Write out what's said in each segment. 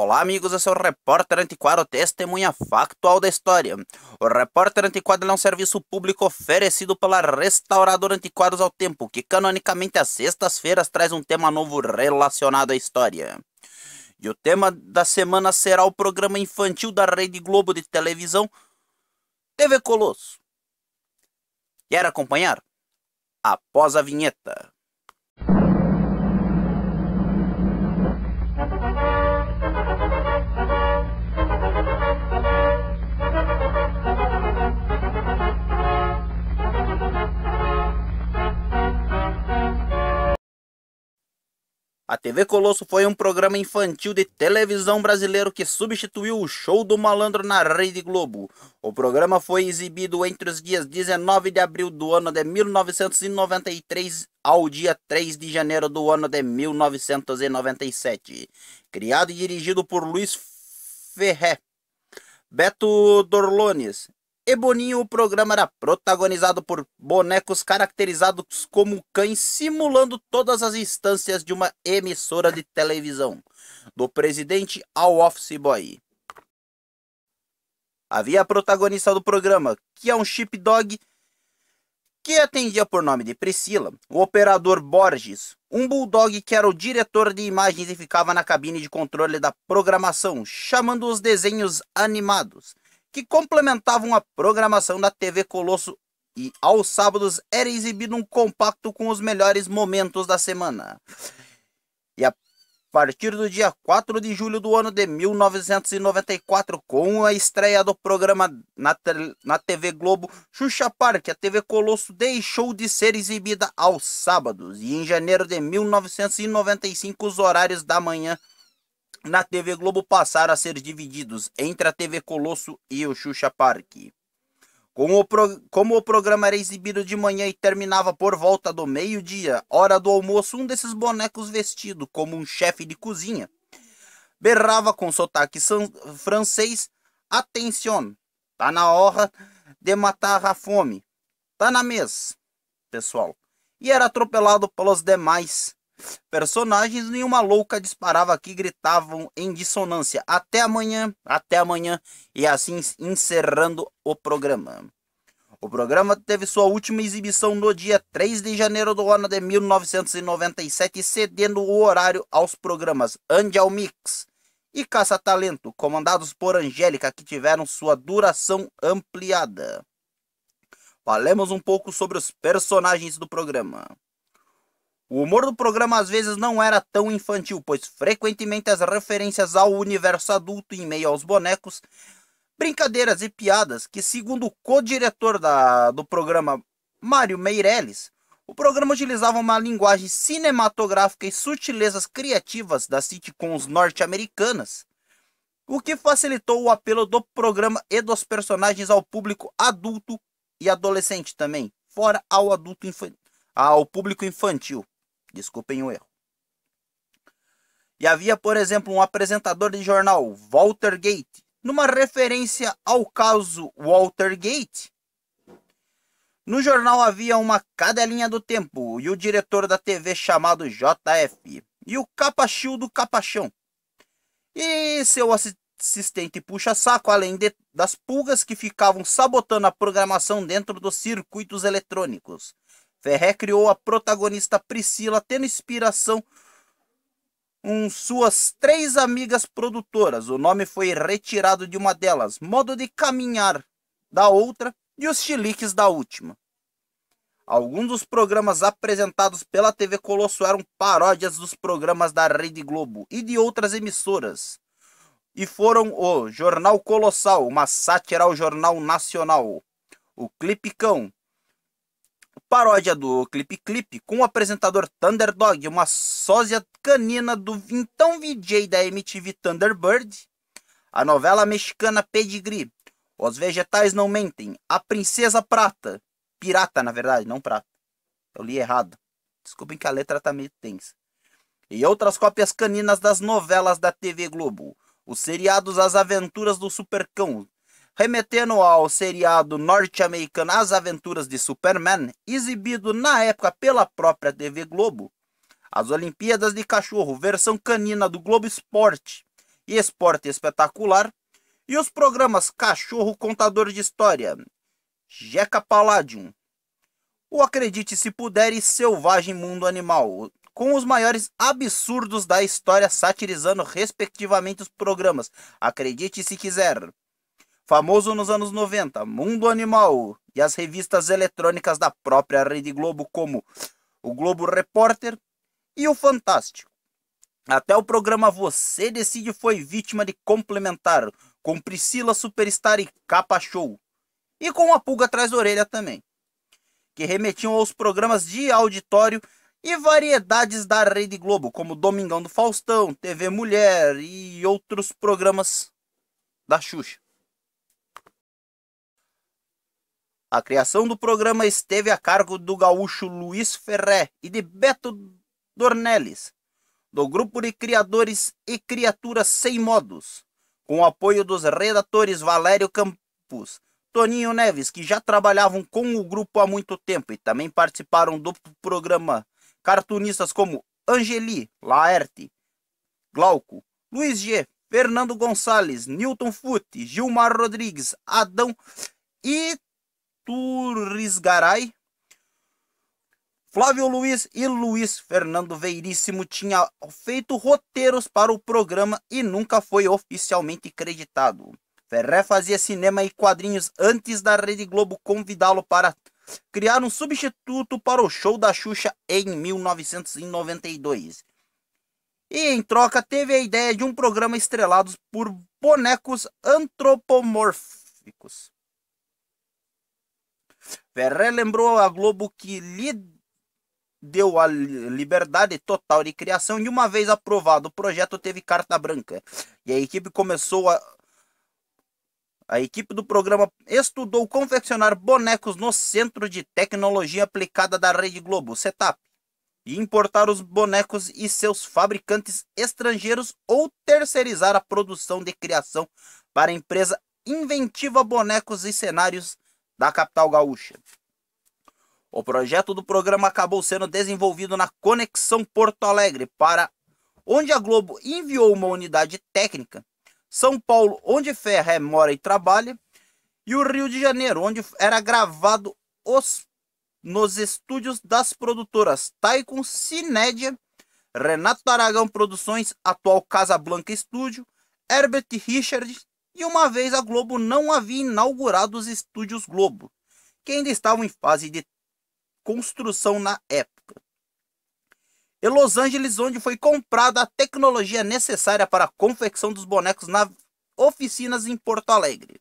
Olá, amigos. Eu sou o repórter antiquário, testemunha factual da história. O repórter antiquário é um serviço público oferecido pela Restauradora Antiquários ao Tempo, que canonicamente às sextas-feiras traz um tema novo relacionado à história. E o tema da semana será o programa infantil da Rede Globo de televisão TV Colosso. Quer acompanhar? Após a vinheta. A TV Colosso foi um programa infantil de televisão brasileiro que substituiu o Show do Malandro na Rede Globo. O programa foi exibido entre os dias 19 de abril do ano de 1993 ao dia 3 de janeiro do ano de 1997. Criado e dirigido por Luiz Ferré, Beto Dorlones, Eboninho, o programa era protagonizado por bonecos caracterizados como cães, simulando todas as instâncias de uma emissora de televisão, do presidente ao office boy. Havia a protagonista do programa, que é um dog que atendia por nome de Priscila, o operador Borges, um bulldog que era o diretor de imagens e ficava na cabine de controle da programação, chamando os desenhos animados que complementavam a programação da TV Colosso e aos sábados era exibido um compacto com os melhores momentos da semana. E a partir do dia 4 de julho do ano de 1994, com a estreia do programa na, na TV Globo Xuxa Park, a TV Colosso deixou de ser exibida aos sábados e em janeiro de 1995 os horários da manhã na TV Globo passaram a ser divididos entre a TV Colosso e o Xuxa Park. Como o, pro... Como o programa era exibido de manhã e terminava por volta do meio-dia, hora do almoço, um desses bonecos vestido como um chefe de cozinha berrava com sotaque francês: Atenção, tá na hora de matar a fome, tá na mesa, pessoal. E era atropelado pelos demais personagens, nenhuma louca disparava aqui, gritavam em dissonância. Até amanhã, até amanhã, e assim encerrando o programa. O programa teve sua última exibição no dia 3 de janeiro do ano de 1997, cedendo o horário aos programas Angel Mix e Caça Talento, comandados por Angélica, que tiveram sua duração ampliada. Falemos um pouco sobre os personagens do programa. O humor do programa às vezes não era tão infantil, pois frequentemente as referências ao universo adulto em meio aos bonecos, brincadeiras e piadas que, segundo o co-diretor do programa, Mário Meirelles, o programa utilizava uma linguagem cinematográfica e sutilezas criativas das sitcoms norte-americanas, o que facilitou o apelo do programa e dos personagens ao público adulto e adolescente também, fora ao adulto infantil ao público infantil. Desculpem o erro. E havia, por exemplo, um apresentador de jornal, Walter Gate, numa referência ao caso Walter Gate. No jornal havia uma cadelinha do tempo e o diretor da TV chamado JF e o capachil do capachão. E seu assistente puxa-saco, além de, das pulgas que ficavam sabotando a programação dentro dos circuitos eletrônicos. Ferré criou a protagonista Priscila tendo inspiração com suas três amigas produtoras. O nome foi retirado de uma delas, Modo de Caminhar da outra e Os Chiliques da última. Alguns dos programas apresentados pela TV Colosso eram paródias dos programas da Rede Globo e de outras emissoras. E foram o Jornal Colossal, uma sátira ao Jornal Nacional, o Clipicão, paródia do Clip Clip com o apresentador Thunderdog, uma sósia canina do então VJ da MTV Thunderbird, a novela mexicana Pedigree, Os Vegetais Não Mentem, A Princesa Prata, Pirata na verdade, não prata, eu li errado, desculpem que a letra tá meio tensa, e outras cópias caninas das novelas da TV Globo, os seriados As Aventuras do Supercão, remetendo ao seriado norte-americano As Aventuras de Superman, exibido na época pela própria TV Globo. As Olimpíadas de Cachorro, versão canina do Globo Esporte e Esporte Espetacular, e os programas Cachorro Contador de História, Jeca Palladium, O Acredite Se Puder e Selvagem Mundo Animal, com os maiores absurdos da história satirizando respectivamente os programas Acredite Se Quiser, famoso nos anos 90, Mundo Animal e as revistas eletrônicas da própria Rede Globo, como o Globo Repórter e o Fantástico. Até o programa Você Decide foi vítima de complementar, com Priscila Superstar e Capa Show. E com a pulga atrás da orelha também, que remetiam aos programas de auditório e variedades da Rede Globo, como Domingão do Faustão, TV Mulher e outros programas da Xuxa. A criação do programa esteve a cargo do gaúcho Luiz Ferré e de Beto Dornelles, do grupo de criadores e criaturas sem modos, com o apoio dos redatores Valério Campos, Toninho Neves, que já trabalhavam com o grupo há muito tempo e também participaram do programa cartunistas como Angeli, Laerte, Glauco, Luiz G, Fernando Gonçalves, Newton Fute, Gilmar Rodrigues, Adão e Turrisgaray, Flávio Luiz e Luiz Fernando Veiríssimo tinham feito roteiros para o programa e nunca foi oficialmente creditado. Ferré fazia cinema e quadrinhos antes da Rede Globo convidá-lo para criar um substituto para o show da Xuxa em 1992. E em troca teve a ideia de um programa estrelado por bonecos antropomórficos. Ferré lembrou à Globo que lhe deu a liberdade total de criação e uma vez aprovado o projeto teve carta branca. E a equipe começou a a equipe do programa estudou confeccionar bonecos no Centro de Tecnologia Aplicada da Rede Globo, setup e importar os bonecos e seus fabricantes estrangeiros ou terceirizar a produção de criação para a empresa Inventiva Bonecos e Cenários da capital gaúcha. O projeto do programa acabou sendo desenvolvido na Conexão Porto Alegre, para onde a Globo enviou uma unidade técnica, São Paulo, onde Ferré mora e trabalha, e o Rio de Janeiro, onde era gravado os, nos estúdios das produtoras Taikon Cinédia, Renato Aragão Produções, atual Casa Blanca Estúdio, Herbert Richard e uma vez a Globo não havia inaugurado os estúdios Globo, que ainda estavam em fase de construção na época. Em Los Angeles, onde foi comprada a tecnologia necessária para a confecção dos bonecos na oficinas em Porto Alegre.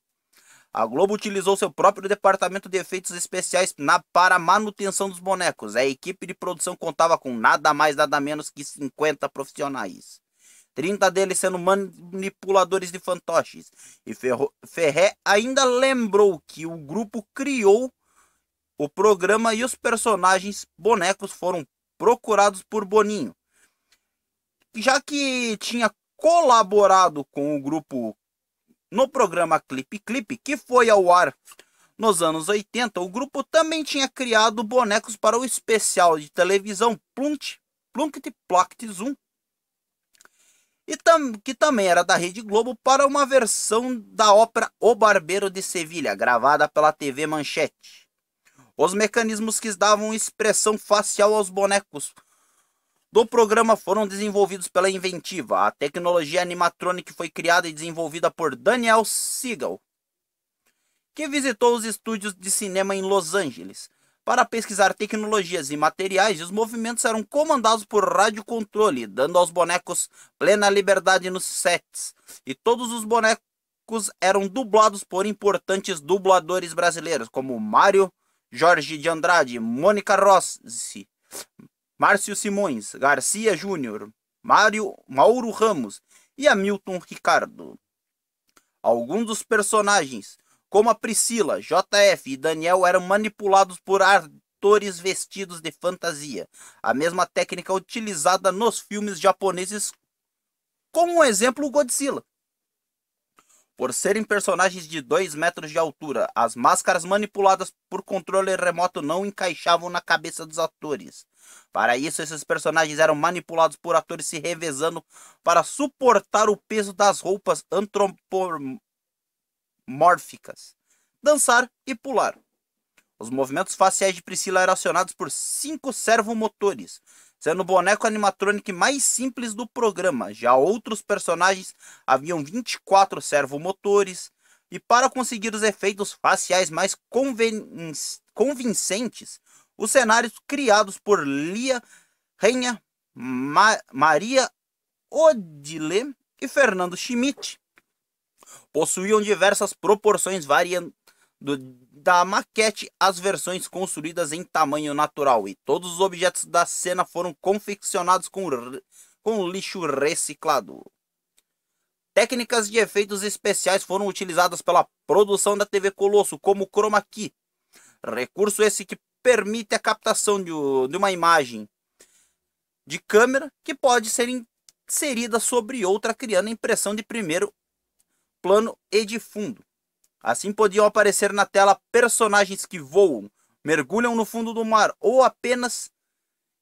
A Globo utilizou seu próprio departamento de efeitos especiais na, para a manutenção dos bonecos. A equipe de produção contava com nada mais nada menos que 50 profissionais. 30 deles sendo manipuladores de fantoches. E Ferré ainda lembrou que o grupo criou o programa e os personagens bonecos foram procurados por Boninho. Já que tinha colaborado com o grupo no programa Clip Clip, que foi ao ar nos anos 80, o grupo também tinha criado bonecos para o especial de televisão Plunt, Plunket Zoom, e tam, que também era da Rede Globo, para uma versão da ópera O Barbeiro de Sevilha, gravada pela TV Manchete. Os mecanismos que davam expressão facial aos bonecos do programa foram desenvolvidos pela Inventiva. A tecnologia animatrônica foi criada e desenvolvida por Daniel Siegel, que visitou os estúdios de cinema em Los Angeles para pesquisar tecnologias e materiais, e os movimentos eram comandados por radiocontrole, dando aos bonecos plena liberdade nos sets. E todos os bonecos eram dublados por importantes dubladores brasileiros, como Mário Jorge de Andrade, Mônica Rossi, Márcio Simões, Garcia Júnior, Mário Mauro Ramos e Hamilton Ricardo. Alguns dos personagens como a Priscila, JF e Daniel eram manipulados por atores vestidos de fantasia, a mesma técnica utilizada nos filmes japoneses, como um exemplo o Godzilla. Por serem personagens de 2 metros de altura, as máscaras manipuladas por controle remoto não encaixavam na cabeça dos atores. Para isso, esses personagens eram manipulados por atores se revezando para suportar o peso das roupas antropo mórficas, dançar e pular. Os movimentos faciais de Priscila eram acionados por cinco servomotores, sendo o boneco animatrônico mais simples do programa. Já outros personagens haviam 24 servomotores, e para conseguir os efeitos faciais mais convincentes, os cenários criados por Lia Renha, Ma... Maria Odile e Fernando Schmidt possuíam diversas proporções variando da maquete às versões construídas em tamanho natural, e todos os objetos da cena foram confeccionados com, com lixo reciclado. Técnicas de efeitos especiais foram utilizadas pela produção da TV Colosso, como o chroma key, recurso esse que permite a captação de, uma imagem de câmera que pode ser inserida sobre outra, criando a impressão de primeiro plano e de fundo. Assim podiam aparecer na tela personagens que voam, mergulham no fundo do mar ou apenas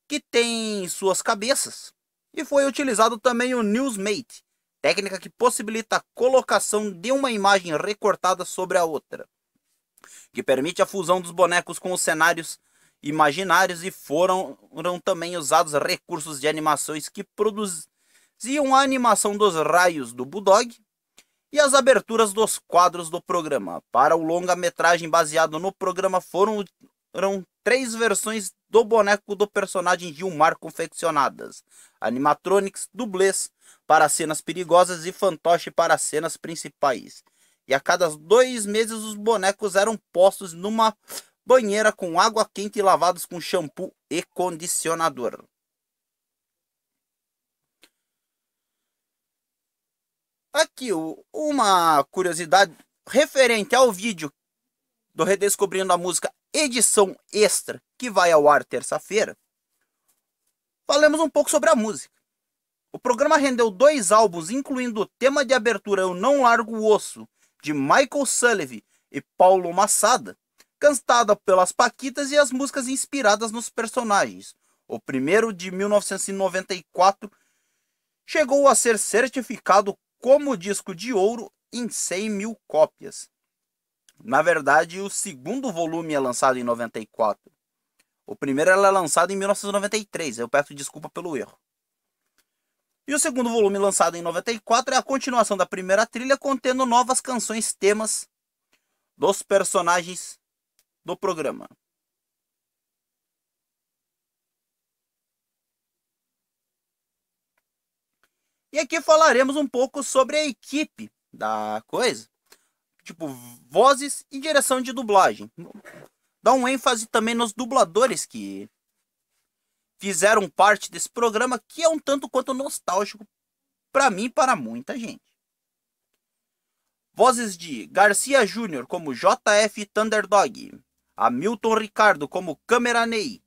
que têm suas cabeças. E foi utilizado também o Newsmate, técnica que possibilita a colocação de uma imagem recortada sobre a outra, que permite a fusão dos bonecos com os cenários imaginários e foram, foram também usados recursos de animações que produziam a animação dos raios do Bulldog e as aberturas dos quadros do programa. Para o longa-metragem baseado no programa foram, foram três versões do boneco do personagem Gilmar confeccionadas: animatronics, dublês para cenas perigosas e fantoche para cenas principais. E a cada dois meses os bonecos eram postos numa banheira com água quente e lavados com shampoo e condicionador. Aqui, uma curiosidade referente ao vídeo do Redescobrindo a Música, edição extra, que vai ao ar terça-feira. Falamos um pouco sobre a música. O programa rendeu dois álbuns, incluindo o tema de abertura Eu Não Largo o Osso, de Michael Sullivan e Paulo Massada, cantada pelas Paquitas e as músicas inspiradas nos personagens. O primeiro, de 1994, chegou a ser certificado como disco de ouro em 100 mil cópias. Na verdade, o segundo volume é lançado em 94. O primeiro é lançado em 1993. Eu peço desculpa pelo erro. E o segundo volume, lançado em 94, é a continuação da primeira trilha, contendo novas canções, temas dos personagens do programa. E aqui falaremos um pouco sobre a equipe da coisa, tipo vozes e direção de dublagem. Dá um ênfase também nos dubladores que fizeram parte desse programa, que é um tanto quanto nostálgico para mim e para muita gente. Vozes de Garcia Júnior como JF Thunderdog, Hamilton Ricardo como Ney,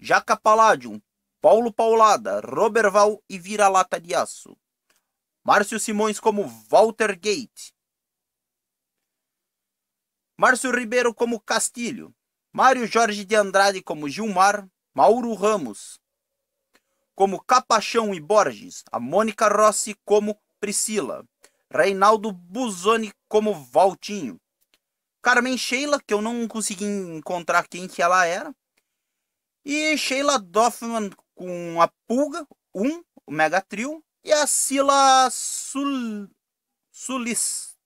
Jaca Palladium, Paulo Paulada, Robert Val e Vira-Lata de Aço. Márcio Simões como Walter Gate. Márcio Ribeiro como Castilho. Mário Jorge de Andrade como Gilmar. Mauro Ramos como Capachão e Borges. A Mônica Rossi como Priscila. Reinaldo Busoni como Valtinho. Carmen Sheila, que eu não consegui encontrar quem que ela era. E Sheila Doffman com a Pulga, um, o Mega Trio e a Sila Sul, Sulis.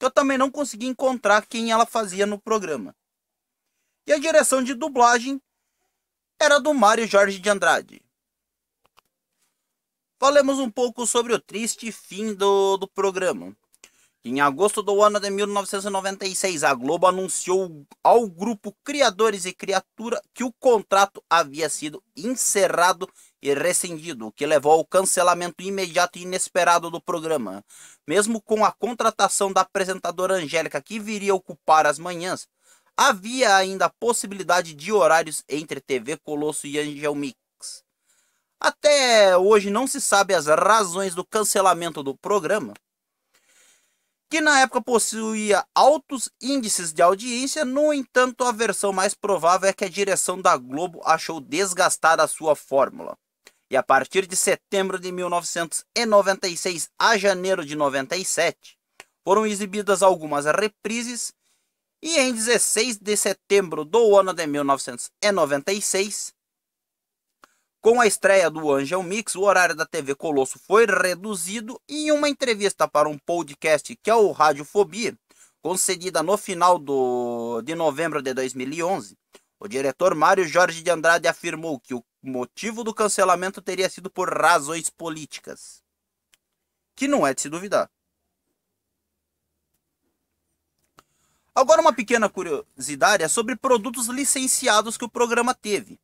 Eu também não consegui encontrar quem ela fazia no programa. E a direção de dublagem era do Mário Jorge de Andrade. Falemos um pouco sobre o triste fim do, do programa. Em agosto do ano de 1996, a Globo anunciou ao grupo Criadores e Criatura que o contrato havia sido encerrado e rescindido, o que levou ao cancelamento imediato e inesperado do programa. Mesmo com a contratação da apresentadora Angélica, que viria ocupar as manhãs, havia ainda a possibilidade de horários entre TV Colosso e Angel Mix. Até hoje não se sabe as razões do cancelamento do programa, que na época possuía altos índices de audiência, no entanto, a versão mais provável é que a direção da Globo achou desgastada a sua fórmula e a partir de setembro de 1996 a janeiro de 97, foram exibidas algumas reprises e em 16 de setembro do ano de 1996, com a estreia do Angel Mix, o horário da TV Colosso foi reduzido e em uma entrevista para um podcast que é o Radiofobia, concedida no final do, de novembro de 2011, o diretor Mário Jorge de Andrade afirmou que o o motivo do cancelamento teria sido por razões políticas, que não é de se duvidar. Agora, uma pequena curiosidade é sobre produtos licenciados que o programa teve.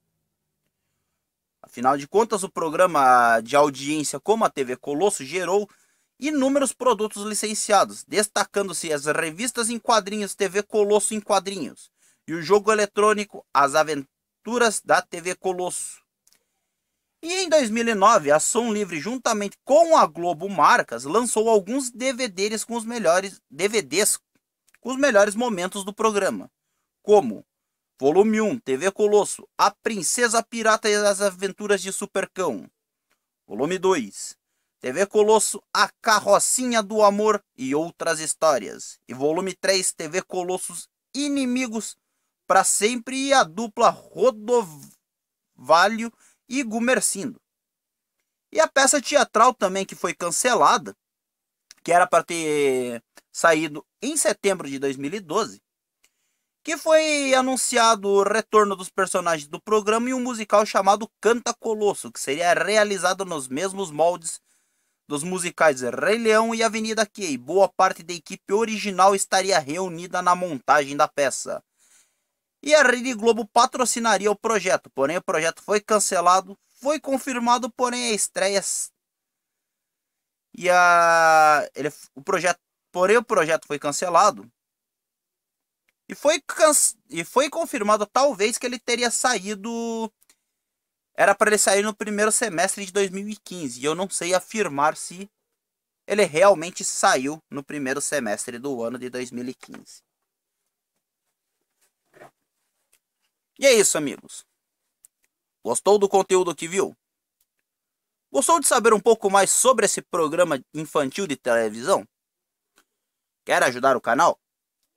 Afinal de contas, o programa de audiência como a TV Colosso gerou inúmeros produtos licenciados, destacando-se as revistas em quadrinhos TV Colosso em quadrinhos e o jogo eletrônico As Aventuras da TV Colosso. E em 2009, a Som Livre, juntamente com a Globo Marcas, lançou alguns DVDs com os melhores DVDs com os melhores momentos do programa, como Volume 1, TV Colosso, A Princesa Pirata e as Aventuras de Supercão. Volume 2, TV Colosso, A Carrocinha do Amor e outras histórias. E volume 3, TV Colossos Inimigos para sempre e a dupla Rodovalho e Gumercindo. E a peça teatral também que foi cancelada, que era para ter saído em setembro de 2012, que foi anunciado o retorno dos personagens do programa e um musical chamado Canta Colosso, que seria realizado nos mesmos moldes dos musicais Rei Leão e Avenida Key. Boa parte da equipe original estaria reunida na montagem da peça e a Rede Globo patrocinaria o projeto. Porém, o projeto foi cancelado, foi confirmado, porém a estreia e a ele, o projeto, porém o projeto foi cancelado. E foi can... e foi confirmado talvez que ele teria saído era para ele sair no primeiro semestre de 2015, e eu não sei afirmar se ele realmente saiu no primeiro semestre do ano de 2015. E é isso, amigos. Gostou do conteúdo que viu? Gostou de saber um pouco mais sobre esse programa infantil de televisão? Quer ajudar o canal?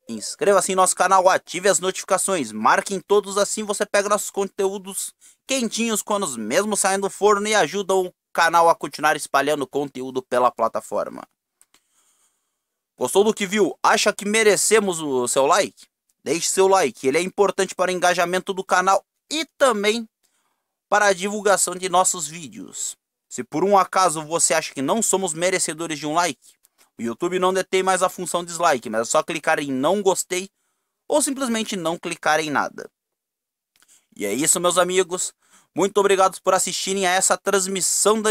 Inscreva-se em nosso canal, ative as notificações, marque em todos assim você pega nossos conteúdos quentinhos quando os mesmos saem do forno e ajuda o canal a continuar espalhando conteúdo pela plataforma. Gostou do que viu? Acha que merecemos o seu like? Deixe seu like, ele é importante para o engajamento do canal e também para a divulgação de nossos vídeos. Se por um acaso você acha que não somos merecedores de um like, o YouTube não detém mais a função dislike, mas é só clicar em não gostei ou simplesmente não clicar em nada. E é isso, meus amigos. Muito obrigado por assistirem a essa transmissão do,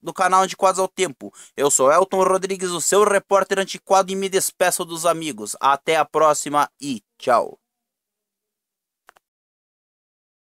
do canal Antiquados ao Tempo. Eu sou Elton Rodrigues, o seu repórter antiquado, e me despeço dos amigos. Até a próxima e Tchau.